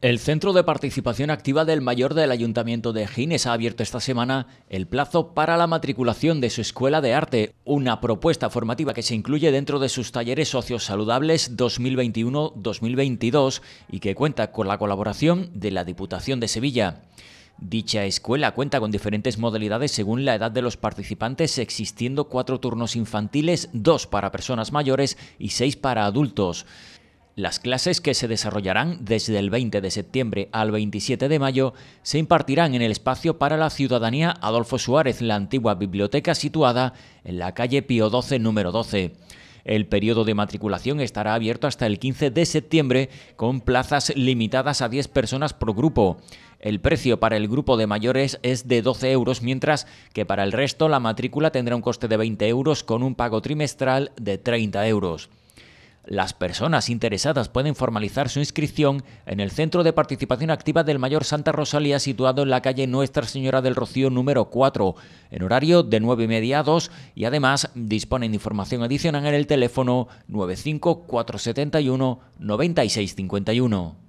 El Centro de Participación Activa del Mayor del Ayuntamiento de Gines ha abierto esta semana el plazo para la matriculación de su Escuela de Arte, una propuesta formativa que se incluye dentro de sus talleres socios saludables 2021-2022 y que cuenta con la colaboración de la Diputación de Sevilla. Dicha escuela cuenta con diferentes modalidades según la edad de los participantes, existiendo cuatro turnos infantiles, dos para personas mayores y seis para adultos. Las clases que se desarrollarán desde el 20 de septiembre al 27 de mayo se impartirán en el espacio para la ciudadanía Adolfo Suárez, la antigua biblioteca situada en la calle Pío XII número 12. El periodo de matriculación estará abierto hasta el 15 de septiembre con plazas limitadas a 10 personas por grupo. El precio para el grupo de mayores es de 12 euros, mientras que para el resto la matrícula tendrá un coste de 20 euros con un pago trimestral de 30 euros. Las personas interesadas pueden formalizar su inscripción en el Centro de Participación Activa del Mayor Santa Rosalía situado en la calle Nuestra Señora del Rocío número 4, en horario de nueve y media a 2 y además disponen de información adicional en el teléfono 95471 9651.